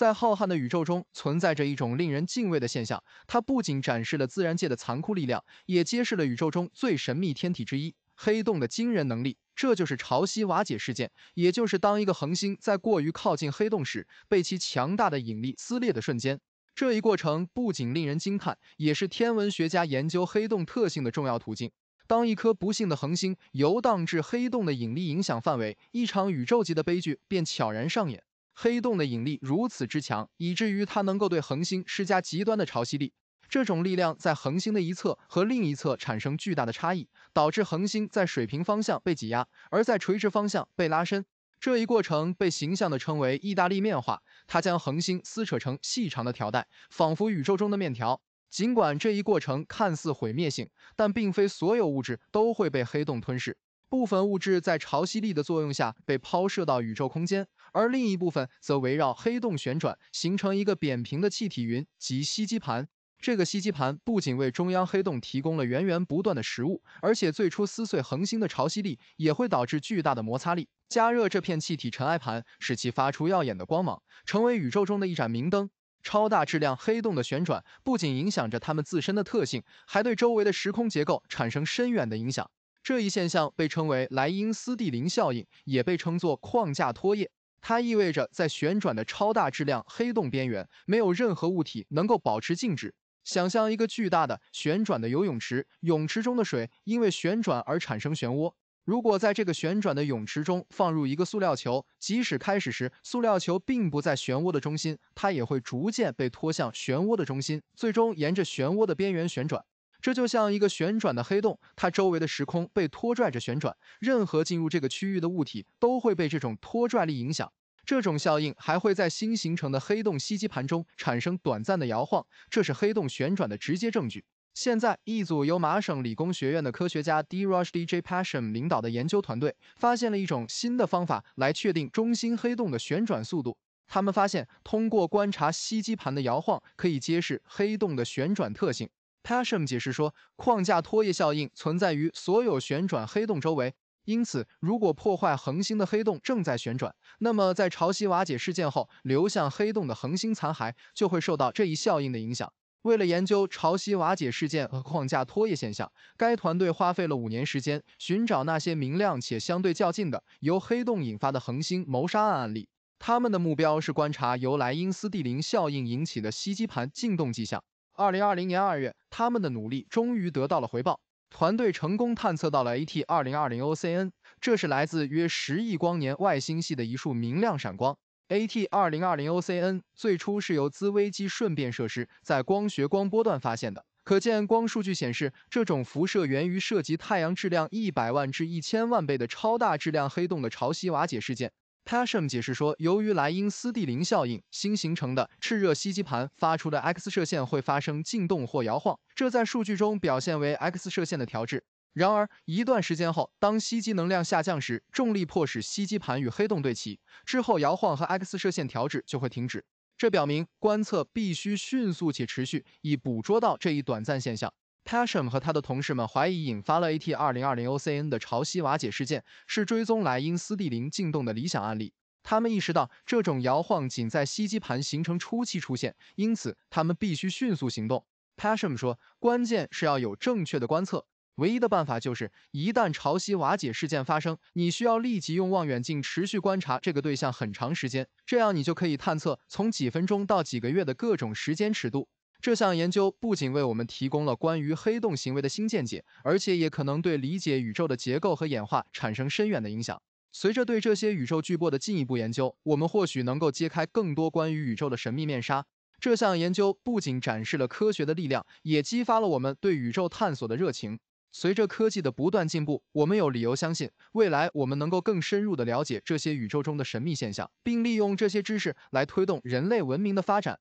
在浩瀚的宇宙中，存在着一种令人敬畏的现象，它不仅展示了自然界的残酷力量，也揭示了宇宙中最神秘天体之一——黑洞的惊人能力。这就是潮汐瓦解事件，也就是当一个恒星在过于靠近黑洞时，被其强大的引力撕裂的瞬间。这一过程不仅令人惊叹，也是天文学家研究黑洞特性的重要途径。当一颗不幸的恒星游荡至黑洞的引力影响范围，一场宇宙级的悲剧便悄然上演。黑洞的引力如此之强，以至于它能够对恒星施加极端的潮汐力。这种力量在恒星的一侧和另一侧产生巨大的差异，导致恒星在水平方向被挤压，而在垂直方向被拉伸。这一过程被形象地称为“意大利面化”，它将恒星撕扯成细长的条带，仿佛宇宙中的面条。尽管这一过程看似毁灭性，但并非所有物质都会被黑洞吞噬。部分物质在潮汐力的作用下被抛射到宇宙空间。而另一部分则围绕黑洞旋转，形成一个扁平的气体云及吸积盘。这个吸积盘不仅为中央黑洞提供了源源不断的食物，而且最初撕碎恒星的潮汐力也会导致巨大的摩擦力，加热这片气体尘埃盘，使其发出耀眼的光芒，成为宇宙中的一盏明灯。超大质量黑洞的旋转不仅影响着它们自身的特性，还对周围的时空结构产生深远的影响。这一现象被称为莱因斯蒂林效应，也被称作框架拖曳。它意味着，在旋转的超大质量黑洞边缘，没有任何物体能够保持静止。想象一个巨大的旋转的游泳池，泳池中的水因为旋转而产生漩涡。如果在这个旋转的泳池中放入一个塑料球，即使开始时塑料球并不在漩涡的中心，它也会逐渐被拖向漩涡的中心，最终沿着漩涡的边缘旋转。这就像一个旋转的黑洞，它周围的时空被拖拽着旋转，任何进入这个区域的物体都会被这种拖拽力影响。这种效应还会在新形成的黑洞吸积盘中产生短暂的摇晃，这是黑洞旋转的直接证据。现在，一组由麻省理工学院的科学家 D. r s h D. J. p a s s i o n 领导的研究团队发现了一种新的方法来确定中心黑洞的旋转速度。他们发现，通过观察吸积盘的摇晃，可以揭示黑洞的旋转特性。Kassem 解释说，框架拖曳效应存在于所有旋转黑洞周围，因此，如果破坏恒星的黑洞正在旋转，那么在潮汐瓦解事件后流向黑洞的恒星残骸就会受到这一效应的影响。为了研究潮汐瓦解事件和框架拖曳现象，该团队花费了五年时间寻找那些明亮且相对较近的由黑洞引发的恒星谋杀案案例。他们的目标是观察由莱因斯蒂林效应引起的吸积盘进动迹象。二零二零年二月，他们的努力终于得到了回报。团队成功探测到了 AT 二零二零 O C N，这是来自约十亿光年外星系的一束明亮闪光。AT 二零二零 O C N 最初是由兹威基顺变设施在光学光波段发现的。可见光数据显示，这种辐射源于涉及太阳质量一百万至一千万倍的超大质量黑洞的潮汐瓦解事件。k a s o m 解释说，由于莱因斯蒂林效应，新形成的炽热吸积盘发出的 X 射线会发生进动或摇晃，这在数据中表现为 X 射线的调制。然而，一段时间后，当吸积能量下降时，重力迫使吸积盘与黑洞对齐，之后摇晃和 X 射线调制就会停止。这表明观测必须迅速且持续，以捕捉到这一短暂现象。p a s s h a m 和他的同事们怀疑，引发了 AT 二零二零 OCN 的潮汐瓦解事件，是追踪莱因斯蒂林进洞的理想案例。他们意识到，这种摇晃仅在吸积盘形成初期出现，因此他们必须迅速行动。p a s s h a m 说，关键是要有正确的观测，唯一的办法就是，一旦潮汐瓦解事件发生，你需要立即用望远镜持续观察这个对象很长时间，这样你就可以探测从几分钟到几个月的各种时间尺度。这项研究不仅为我们提供了关于黑洞行为的新见解，而且也可能对理解宇宙的结构和演化产生深远的影响。随着对这些宇宙巨波的进一步研究，我们或许能够揭开更多关于宇宙的神秘面纱。这项研究不仅展示了科学的力量，也激发了我们对宇宙探索的热情。随着科技的不断进步，我们有理由相信，未来我们能够更深入地了解这些宇宙中的神秘现象，并利用这些知识来推动人类文明的发展。